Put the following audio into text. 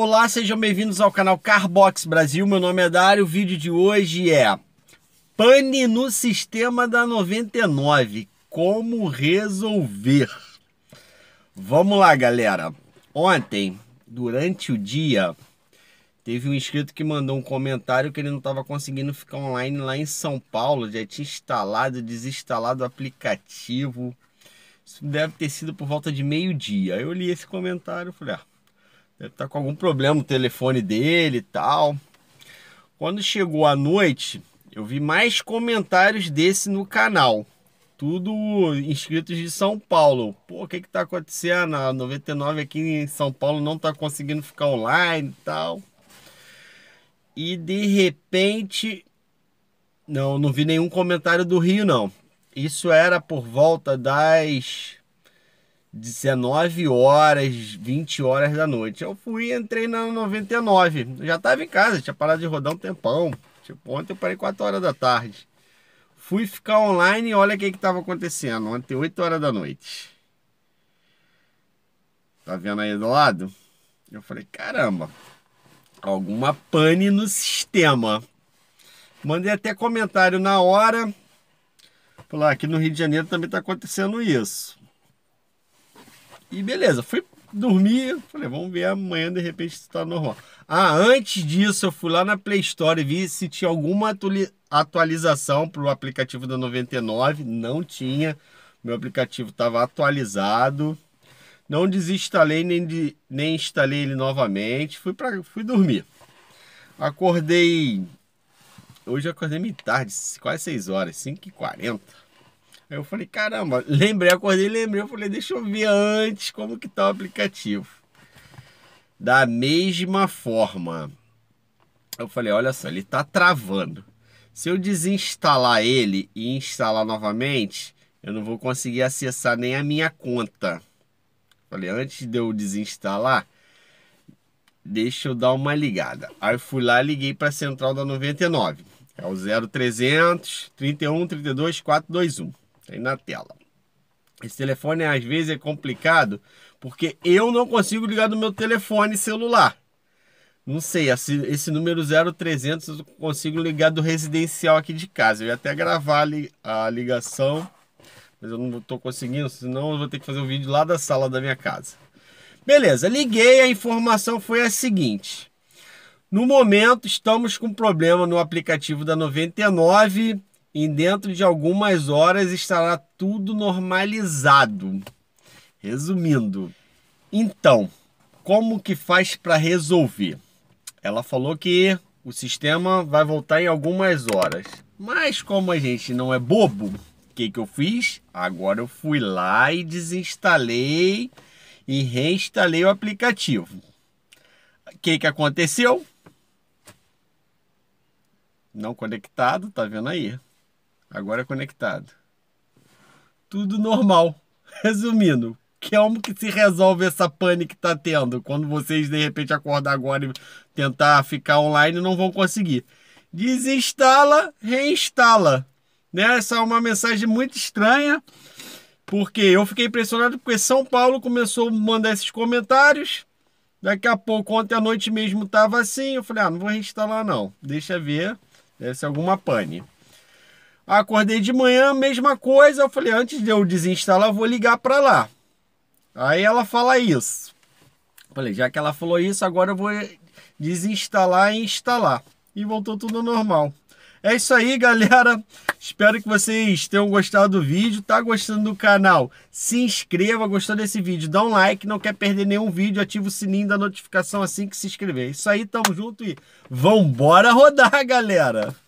Olá, sejam bem-vindos ao canal Carbox Brasil. Meu nome é Dário. O vídeo de hoje é pane no sistema da 99. Como resolver? Vamos lá, galera. Ontem, durante o dia, Teve um inscrito que mandou um comentário que ele não estava conseguindo ficar online lá em São Paulo, já tinha instalado, desinstalado o aplicativo. Isso deve ter sido por volta de meio-dia. Eu li esse comentário e falei: ah, Deve estar tá com algum problema o telefone dele e tal. Quando chegou a noite, eu vi mais comentários desse no canal. Tudo inscritos de São Paulo. Pô, o que que tá acontecendo? A 99 aqui em São Paulo não tá conseguindo ficar online e tal. E de repente... Não, não vi nenhum comentário do Rio, não. Isso era por volta das 19 horas, 20 horas da noite. Eu fui e entrei na 99. Eu já tava em casa, tinha parado de rodar um tempão. Tipo, ontem eu parei 4 horas da tarde. Fui ficar online e olha o que que tava acontecendo. Ontem, 8 horas da noite. Tá vendo aí do lado? Eu falei, caramba, alguma pane no sistema. Mandei até comentário na hora. Falar, ah, aqui no Rio de Janeiro também tá acontecendo isso. E beleza, fui dormir, falei, vamos ver amanhã de repente se tá normal. Ah, antes disso eu fui lá na Play Store e vi se tinha alguma atualização pro aplicativo da 99, não tinha. Meu aplicativo tava atualizado. Não desinstalei nem, de, nem instalei ele novamente. Fui, para fui dormir. Acordei. Hoje acordei meio tarde, quase 6 horas, 5h40. Aí eu falei, caramba, lembrei, acordei lembrei. Eu falei, deixa eu ver antes como que tá o aplicativo. Da mesma forma, eu falei, olha só, ele tá travando. Se eu desinstalar ele e instalar novamente, eu não vou conseguir acessar nem a minha conta. Falei, antes de eu desinstalar, deixa eu dar uma ligada. Aí eu fui lá e liguei para a central da 99. É o 0300 31 32 421. Tem na tela. Esse telefone às vezes é complicado porque eu não consigo ligar do meu telefone celular. Não sei, esse, esse número 0300 eu consigo ligar do residencial aqui de casa. Eu ia até gravar ali a ligação, mas eu não estou conseguindo, senão eu vou ter que fazer um vídeo lá da sala da minha casa. Beleza, liguei, a informação foi a seguinte. No momento, estamos com problema no aplicativo da 99 e dentro de algumas horas estará tudo normalizado. Resumindo, então, como que faz para resolver? Ela falou que o sistema vai voltar em algumas horas. Mas como a gente não é bobo, o que, que eu fiz? Agora eu fui lá e desinstalei e reinstalei o aplicativo. O que, que aconteceu? Não conectado, tá vendo aí? Agora é conectado. Tudo normal. Resumindo, que é como que se resolve essa pane que tá tendo? Quando vocês de repente acordar agora e tentar ficar online, não vão conseguir. Desinstala, reinstala. Né? Essa é uma mensagem muito estranha, porque eu fiquei impressionado porque São Paulo começou a mandar esses comentários. Daqui a pouco, ontem à noite mesmo tava assim. Eu falei, ah, não vou reinstalar não. Deixa ver, deve ser alguma pane. Acordei de manhã, mesma coisa. Eu falei, antes de eu desinstalar, eu vou ligar para lá. Aí ela fala isso. Eu falei, já que ela falou isso, agora eu vou desinstalar e instalar. E voltou tudo normal. É isso aí, galera. Espero que vocês tenham gostado do vídeo. Tá gostando do canal? Se inscreva. Gostou desse vídeo? Dá um like. Não quer perder nenhum vídeo? Ativa o sininho da notificação assim que se inscrever. É isso aí, tamo junto e vambora rodar, galera!